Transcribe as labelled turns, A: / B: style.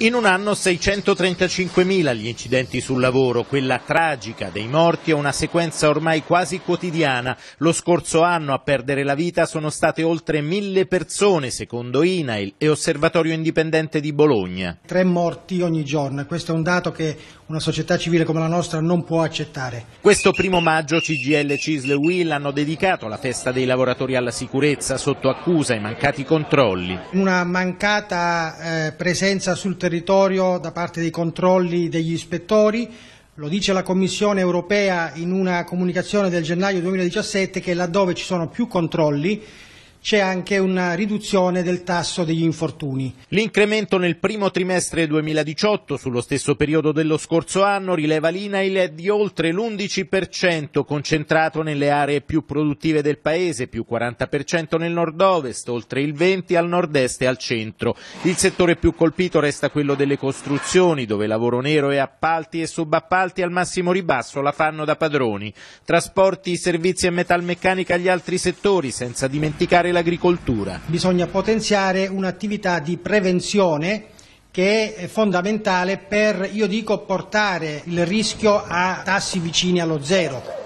A: In un anno 635.000 gli incidenti sul lavoro, quella tragica dei morti è una sequenza ormai quasi quotidiana. Lo scorso anno a perdere la vita sono state oltre mille persone, secondo INAIL e Osservatorio Indipendente di Bologna.
B: Tre morti ogni giorno, questo è un dato che una società civile come la nostra non può accettare.
A: Questo primo maggio CGL CISL e Will hanno dedicato la festa dei lavoratori alla sicurezza sotto accusa i mancati controlli.
B: Una mancata eh, presenza sul territorio territorio da parte dei controlli degli ispettori, lo dice la Commissione europea in una comunicazione del gennaio 2017 che laddove ci sono più controlli c'è anche una riduzione del tasso degli infortuni.
A: L'incremento nel primo trimestre 2018 sullo stesso periodo dello scorso anno rileva l'INAIL di oltre l'11% concentrato nelle aree più produttive del paese, più 40% nel nord-ovest, oltre il 20% al nord-est e al centro. Il settore più colpito resta quello delle costruzioni, dove lavoro nero e appalti e subappalti al massimo ribasso la fanno da padroni. Trasporti, servizi e metalmeccanica agli altri settori, senza dimenticare l'agricoltura.
B: Bisogna potenziare un'attività di prevenzione che è fondamentale per, io dico, portare il rischio a tassi vicini allo zero.